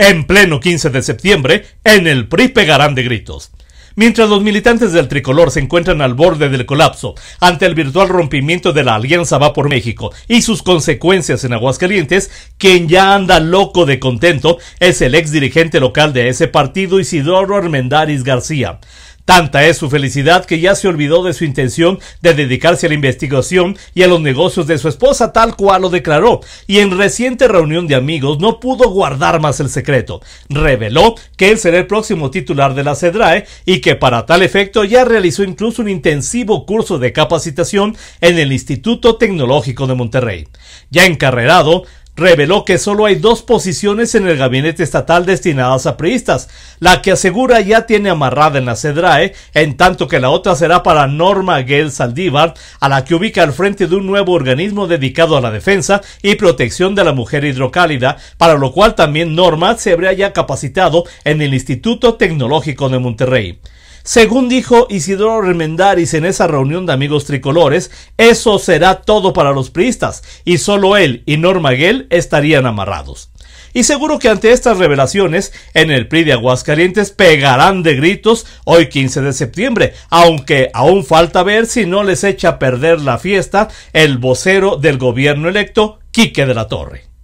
En pleno 15 de septiembre, en el PRI pegarán de gritos. Mientras los militantes del tricolor se encuentran al borde del colapso ante el virtual rompimiento de la Alianza Va por México y sus consecuencias en Aguascalientes, quien ya anda loco de contento es el ex dirigente local de ese partido Isidoro Armendáriz García. Tanta es su felicidad que ya se olvidó de su intención de dedicarse a la investigación y a los negocios de su esposa tal cual lo declaró, y en reciente reunión de amigos no pudo guardar más el secreto. Reveló que él será el próximo titular de la CEDRAE y que para tal efecto ya realizó incluso un intensivo curso de capacitación en el Instituto Tecnológico de Monterrey. Ya encarrerado, reveló que solo hay dos posiciones en el gabinete estatal destinadas a priistas, la que asegura ya tiene amarrada en la CEDRAE, en tanto que la otra será para Norma Gell Saldívar, a la que ubica al frente de un nuevo organismo dedicado a la defensa y protección de la mujer hidrocálida, para lo cual también Norma se habría ya capacitado en el Instituto Tecnológico de Monterrey. Según dijo Isidoro Remendaris en esa reunión de amigos tricolores, eso será todo para los priistas y solo él y Norma Gell estarían amarrados. Y seguro que ante estas revelaciones, en el PRI de Aguascalientes pegarán de gritos hoy 15 de septiembre, aunque aún falta ver si no les echa a perder la fiesta el vocero del gobierno electo, Quique de la Torre.